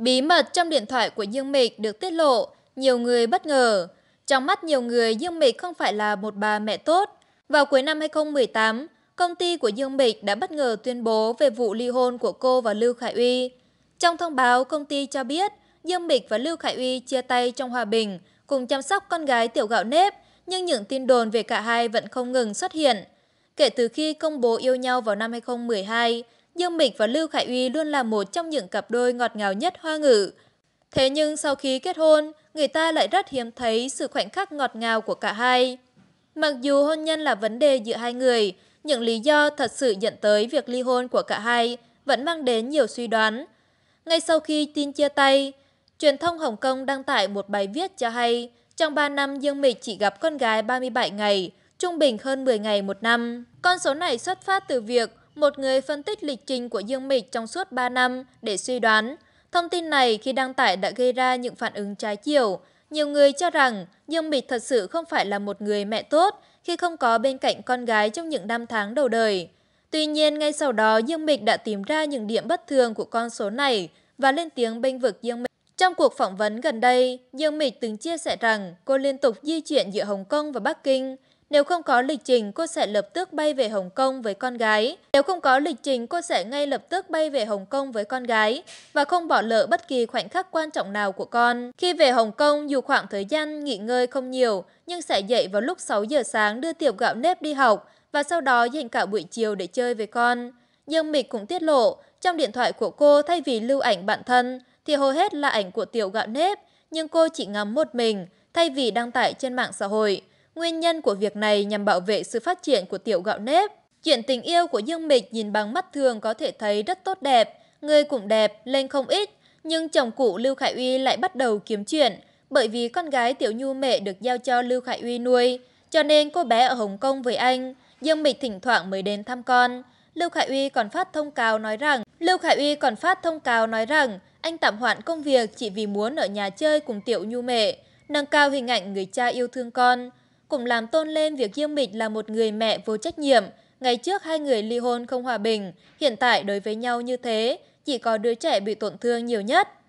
Bí mật trong điện thoại của Dương Mịch được tiết lộ, nhiều người bất ngờ. Trong mắt nhiều người, Dương Mịch không phải là một bà mẹ tốt. Vào cuối năm 2018, công ty của Dương Mịch đã bất ngờ tuyên bố về vụ ly hôn của cô và Lưu Khải Uy. Trong thông báo, công ty cho biết Dương Mịch và Lưu Khải Uy chia tay trong hòa bình, cùng chăm sóc con gái tiểu gạo nếp, nhưng những tin đồn về cả hai vẫn không ngừng xuất hiện. Kể từ khi công bố yêu nhau vào năm 2012, Dương Mịch và Lưu Khải Uy luôn là một trong những cặp đôi ngọt ngào nhất hoa ngữ. Thế nhưng sau khi kết hôn, người ta lại rất hiếm thấy sự khoảnh khắc ngọt ngào của cả hai. Mặc dù hôn nhân là vấn đề giữa hai người, những lý do thật sự dẫn tới việc ly hôn của cả hai vẫn mang đến nhiều suy đoán. Ngay sau khi tin chia tay, truyền thông Hồng Kông đăng tải một bài viết cho hay trong 3 năm Dương Mịch chỉ gặp con gái 37 ngày, trung bình hơn 10 ngày một năm. Con số này xuất phát từ việc một người phân tích lịch trình của Dương Mịch trong suốt 3 năm để suy đoán. Thông tin này khi đăng tải đã gây ra những phản ứng trái chiều. Nhiều người cho rằng Dương Mịch thật sự không phải là một người mẹ tốt khi không có bên cạnh con gái trong những năm tháng đầu đời. Tuy nhiên, ngay sau đó Dương Mịch đã tìm ra những điểm bất thường của con số này và lên tiếng bênh vực Dương Mịch. Trong cuộc phỏng vấn gần đây, Dương Mịch từng chia sẻ rằng cô liên tục di chuyển giữa Hồng Kông và Bắc Kinh – nếu không có lịch trình, cô sẽ lập tức bay về Hồng Kông với con gái. Nếu không có lịch trình, cô sẽ ngay lập tức bay về Hồng Kông với con gái và không bỏ lỡ bất kỳ khoảnh khắc quan trọng nào của con. Khi về Hồng Kông, dù khoảng thời gian nghỉ ngơi không nhiều, nhưng sẽ dậy vào lúc 6 giờ sáng đưa Tiểu gạo nếp đi học và sau đó dành cả buổi chiều để chơi với con. Dương Mịch cũng tiết lộ, trong điện thoại của cô thay vì lưu ảnh bản thân thì hầu hết là ảnh của tiểu gạo nếp, nhưng cô chỉ ngắm một mình thay vì đăng tải trên mạng xã hội. Nguyên nhân của việc này nhằm bảo vệ sự phát triển của tiểu gạo nếp. Chuyện tình yêu của Dương Mịch nhìn bằng mắt thường có thể thấy rất tốt đẹp, người cũng đẹp, lên không ít, nhưng chồng cũ Lưu Khải Uy lại bắt đầu kiếm chuyện, bởi vì con gái Tiểu Nhu Mẹ được giao cho Lưu Khải Uy nuôi, cho nên cô bé ở Hồng Kông với anh, Dương Mịch thỉnh thoảng mới đến thăm con. Lưu Khải Uy còn phát thông cáo nói rằng, Lưu Khải Uy còn phát thông cáo nói rằng, anh tạm hoãn công việc chỉ vì muốn ở nhà chơi cùng Tiểu Nhu Mẹ, nâng cao hình ảnh người cha yêu thương con cũng làm tôn lên việc Dương Mịch là một người mẹ vô trách nhiệm. Ngày trước hai người ly hôn không hòa bình, hiện tại đối với nhau như thế, chỉ có đứa trẻ bị tổn thương nhiều nhất.